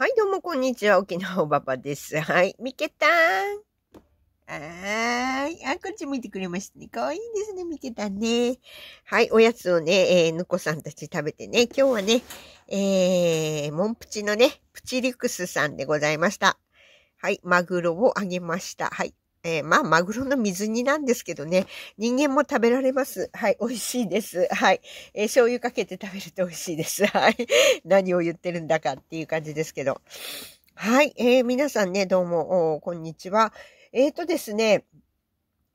はい、どうもこんにちは。沖縄おばばです。はい、みけたーん。あーい。あ、こっち向いてくれましたね。かわいいですね、みけたね。はい、おやつをね、えー、こさんたち食べてね、今日はね、えー、モンプチのね、プチリクスさんでございました。はい、マグロをあげました。はい、えー、まあ、マグロの水煮なんですけどね、人間も食べられます。はい、美味しいです。はい。えー、醤油かけて食べると美味しいです。はい。何を言ってるんだかっていう感じですけど。はい。えー、皆さんね、どうも、こんにちは。えっ、ー、とですね、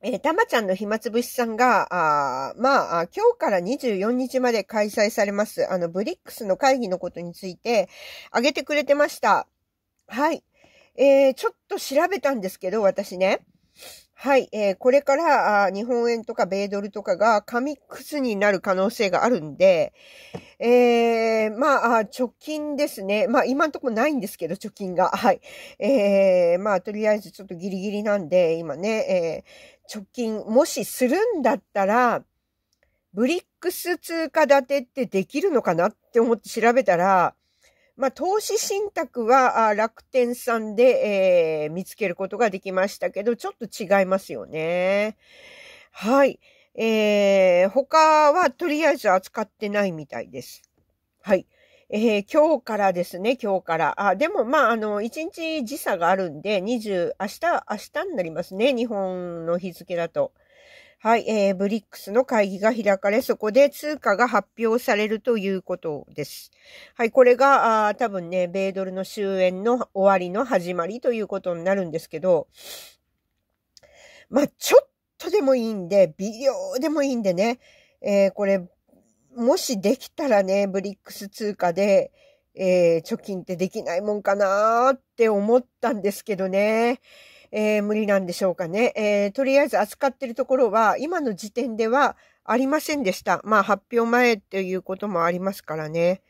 えー、たまちゃんの暇つぶしさんが、あまあ、今日から24日まで開催されます、あの、ブリックスの会議のことについて、挙げてくれてました。はい。えー、ちょっと調べたんですけど、私ね。はい、えー、これからあ日本円とか米ドルとかが紙くずになる可能性があるんで、えー、まあ、貯金ですね。まあ、今んとこないんですけど、貯金が。はい。えー、まあ、とりあえずちょっとギリギリなんで、今ね、えー、貯金、もしするんだったら、ブリックス通貨建てってできるのかなって思って調べたら、まあ、投資信託は楽天さんで、えー、見つけることができましたけど、ちょっと違いますよね。はい。えー、他はとりあえず扱ってないみたいです。はい。えー、今日からですね、今日から。あ、でも、まあ、あの、1日時差があるんで、20、明日、明日になりますね、日本の日付だと。はい、えー、ブリックスの会議が開かれ、そこで通貨が発表されるということです。はい、これが、あ多分ね、米ドルの終焉の終わりの始まりということになるんですけど、まあ、ちょっとでもいいんで、微量でもいいんでね、えー、これ、もしできたらね、ブリックス通貨で、えー、貯金ってできないもんかなーって思ったんですけどね。えー、無理なんでしょうかね。えー、とりあえず扱ってるところは、今の時点ではありませんでした。まあ、発表前ということもありますからね。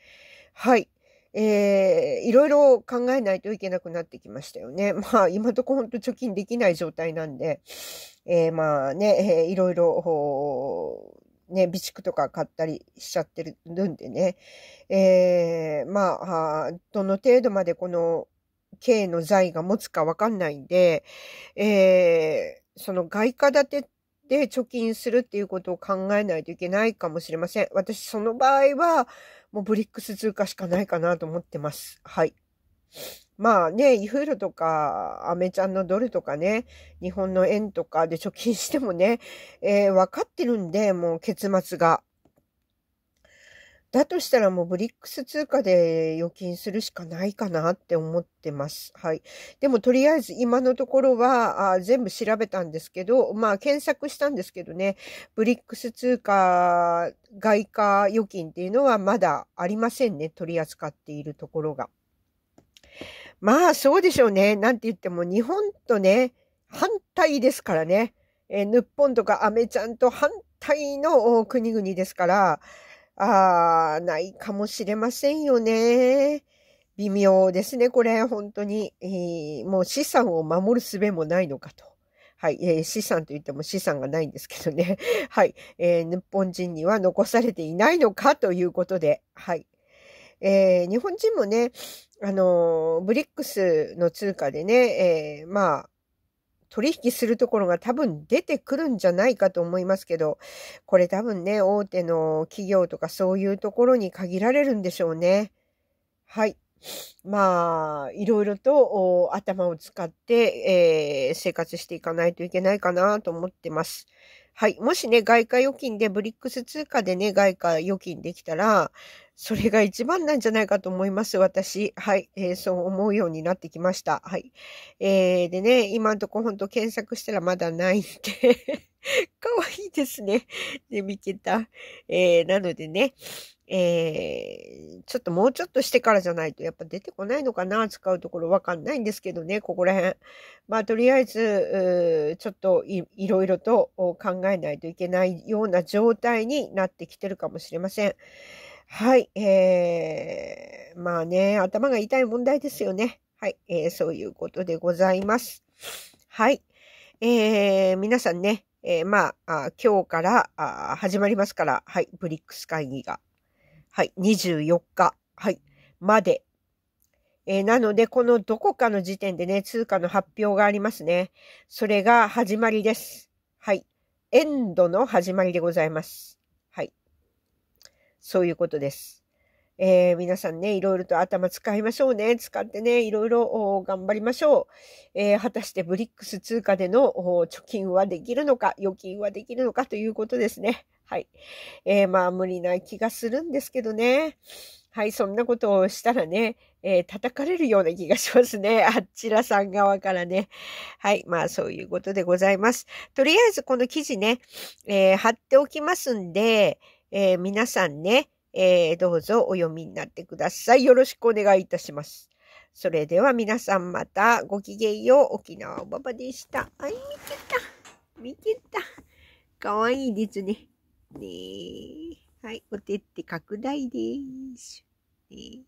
はい。えー、いろいろ考えないといけなくなってきましたよね。まあ、今とこほんと貯金できない状態なんで、えー、まあね、えー、いろいろ、ね、備蓄とか買ったりしちゃってるんでね、えー、まあ、どの程度までこの K の財が持つかわかんないんで、えー、その外貨建てで貯金するっていうことを考えないといけないかもしれません。私、その場合は、もうブリックス通貨しかないかなと思ってます。はい。まあね、フーロとか、アメちゃんのドルとかね、日本の円とかで貯金してもね、えー、分かってるんで、もう結末が。だとしたらもうブリックス通貨で預金するしかないかなって思ってます。はい。でもとりあえず今のところはあ全部調べたんですけど、まあ検索したんですけどね、ブリックス通貨外貨預金っていうのはまだありませんね。取り扱っているところが。まあそうでしょうね。なんて言っても日本とね、反対ですからね。えー、日本とかアメちゃんと反対の国々ですから、あー、ないかもしれませんよね。微妙ですね、これ、本当に。えー、もう資産を守る術もないのかと。はい、えー、資産といっても資産がないんですけどね。はい、えー、日本人には残されていないのかということで、はい。えー、日本人もね、あのー、ブリックスの通貨でね、えー、まあ、取引するところが多分出てくるんじゃないかと思いますけど、これ多分ね、大手の企業とかそういうところに限られるんでしょうね。はい。まあ、いろいろと頭を使って、えー、生活していかないといけないかなと思ってます。はい。もしね、外貨預金で、ブリックス通貨でね、外貨預金できたら、それが一番なんじゃないかと思います、私。はい。えー、そう思うようになってきました。はい。えー、でね、今んとこほんと検索したらまだないんでかわいいですね。で、見けた。えー、なのでね、えー、ちょっともうちょっとしてからじゃないとやっぱ出てこないのかな、使うところわかんないんですけどね、ここら辺。まあとりあえず、ちょっといいろいろと考えないといけないような状態になってきてるかもしれません。はい、えー、まあね、頭が痛い問題ですよね。はい、えー、そういうことでございます。はい。えー、皆さんね、えー、まあ、今日から始まりますから、はい、ブリックス会議が。はい、24日、はい、まで。えー、なので、このどこかの時点でね、通貨の発表がありますね。それが始まりです。はい。エンドの始まりでございます。はい。そういうことです。えー、皆さんね、いろいろと頭使いましょうね。使ってね、いろいろ頑張りましょう。えー、果たしてブリックス通貨での貯金はできるのか、預金はできるのかということですね。はい。えー、まあ、無理な気がするんですけどね。はい、そんなことをしたらね、えー、叩かれるような気がしますね。あっちらさん側からね。はい、まあそういうことでございます。とりあえずこの記事ね、えー、貼っておきますんで、えー、皆さんね、えー、どうぞお読みになってください。よろしくお願いいたします。それでは皆さんまたごきげんよう。沖縄おばばでした。あい、見てた。見てた。かわいいですね。ねはい、お手って拡大です。ね